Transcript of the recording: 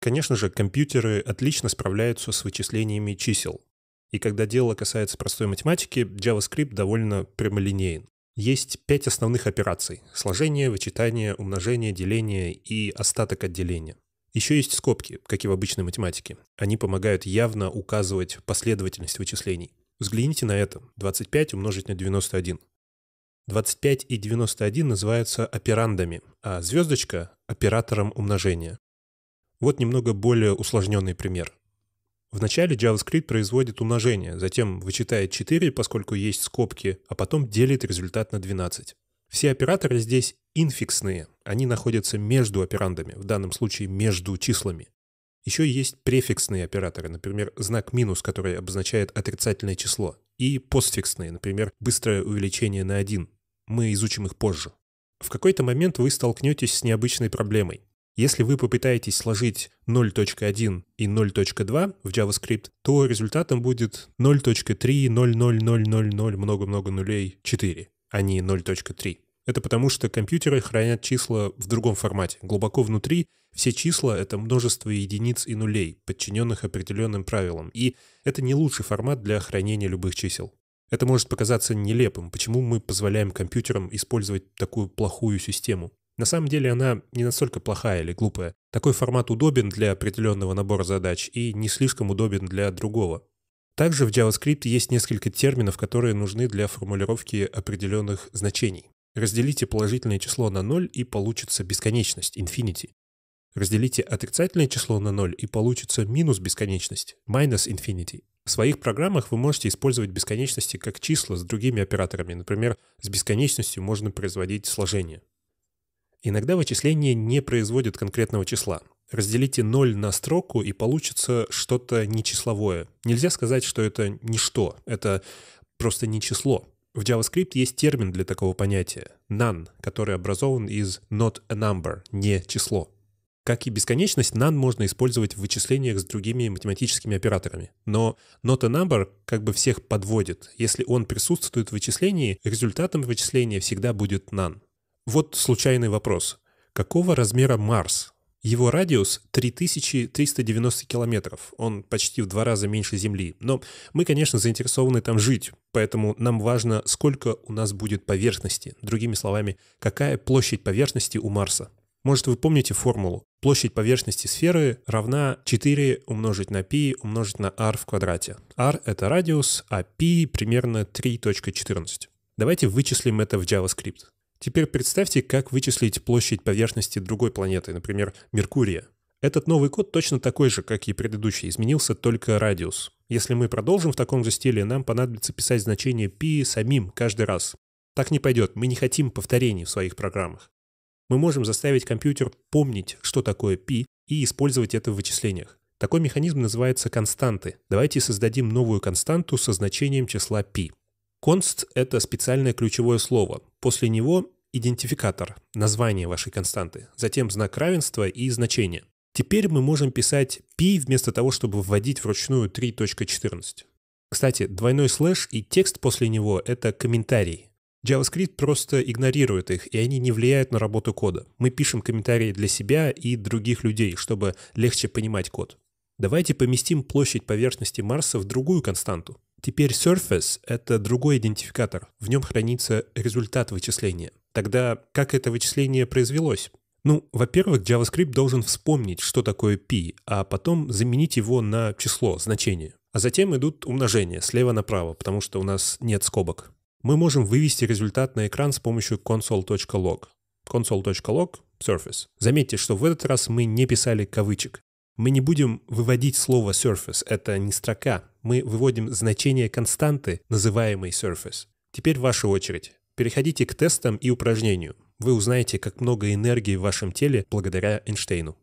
Конечно же, компьютеры отлично справляются с вычислениями чисел. И когда дело касается простой математики, JavaScript довольно прямолинеен. Есть пять основных операций — сложение, вычитание, умножение, деление и остаток отделения. Еще есть скобки, как и в обычной математике. Они помогают явно указывать последовательность вычислений. Взгляните на это. 25 умножить на 91. 25 и 91 называются операндами, а звездочка — оператором умножения. Вот немного более усложненный пример. Вначале JavaScript производит умножение, затем вычитает 4, поскольку есть скобки, а потом делит результат на 12. Все операторы здесь инфиксные, они находятся между операндами, в данном случае между числами. Еще есть префиксные операторы, например, знак минус, который обозначает отрицательное число, и постфиксные, например, быстрое увеличение на 1. Мы изучим их позже. В какой-то момент вы столкнетесь с необычной проблемой. Если вы попытаетесь сложить 0.1 и 0.2 в JavaScript, то результатом будет 0.3, много-много нулей, 4, а не 0.3. Это потому, что компьютеры хранят числа в другом формате. Глубоко внутри все числа — это множество единиц и нулей, подчиненных определенным правилам, и это не лучший формат для хранения любых чисел. Это может показаться нелепым, почему мы позволяем компьютерам использовать такую плохую систему. На самом деле она не настолько плохая или глупая. Такой формат удобен для определенного набора задач и не слишком удобен для другого. Также в JavaScript есть несколько терминов, которые нужны для формулировки определенных значений. Разделите положительное число на 0 и получится бесконечность, infinity. Разделите отрицательное число на 0 и получится минус бесконечность, minus infinity. В своих программах вы можете использовать бесконечности как числа с другими операторами. Например, с бесконечностью можно производить сложение. Иногда вычисление не производит конкретного числа. Разделите 0 на строку, и получится что-то нечисловое. Нельзя сказать, что это ничто, это просто не число. В JavaScript есть термин для такого понятия — NaN, который образован из not a number — не число. Как и бесконечность, NaN можно использовать в вычислениях с другими математическими операторами. Но not a number как бы всех подводит. Если он присутствует в вычислении, результатом вычисления всегда будет NaN. Вот случайный вопрос. Какого размера Марс? Его радиус 3390 километров, он почти в два раза меньше Земли. Но мы, конечно, заинтересованы там жить, поэтому нам важно, сколько у нас будет поверхности. Другими словами, какая площадь поверхности у Марса. Может, вы помните формулу? Площадь поверхности сферы равна 4 умножить на π умножить на r в квадрате. r — это радиус, а π примерно 3.14. Давайте вычислим это в JavaScript. Теперь представьте, как вычислить площадь поверхности другой планеты, например, Меркурия. Этот новый код точно такой же, как и предыдущий, изменился только радиус. Если мы продолжим в таком же стиле, нам понадобится писать значение π самим каждый раз. Так не пойдет, мы не хотим повторений в своих программах. Мы можем заставить компьютер помнить, что такое π, и использовать это в вычислениях. Такой механизм называется константы. Давайте создадим новую константу со значением числа π. Const — это специальное ключевое слово. После него идентификатор, название вашей константы, затем знак равенства и значение. Теперь мы можем писать p вместо того, чтобы вводить вручную 3.14. Кстати, двойной слэш и текст после него — это комментарий. JavaScript просто игнорирует их, и они не влияют на работу кода. Мы пишем комментарии для себя и других людей, чтобы легче понимать код. Давайте поместим площадь поверхности Марса в другую константу Теперь Surface — это другой идентификатор. В нем хранится результат вычисления. Тогда как это вычисление произвелось? Ну, во-первых, JavaScript должен вспомнить, что такое π, а потом заменить его на число, значение. А затем идут умножения слева направо, потому что у нас нет скобок. Мы можем вывести результат на экран с помощью console.log. console.log — surface. Заметьте, что в этот раз мы не писали кавычек. Мы не будем выводить слово surface, это не строка, мы выводим значение константы, называемой surface. Теперь ваша очередь. Переходите к тестам и упражнению. Вы узнаете, как много энергии в вашем теле благодаря Эйнштейну.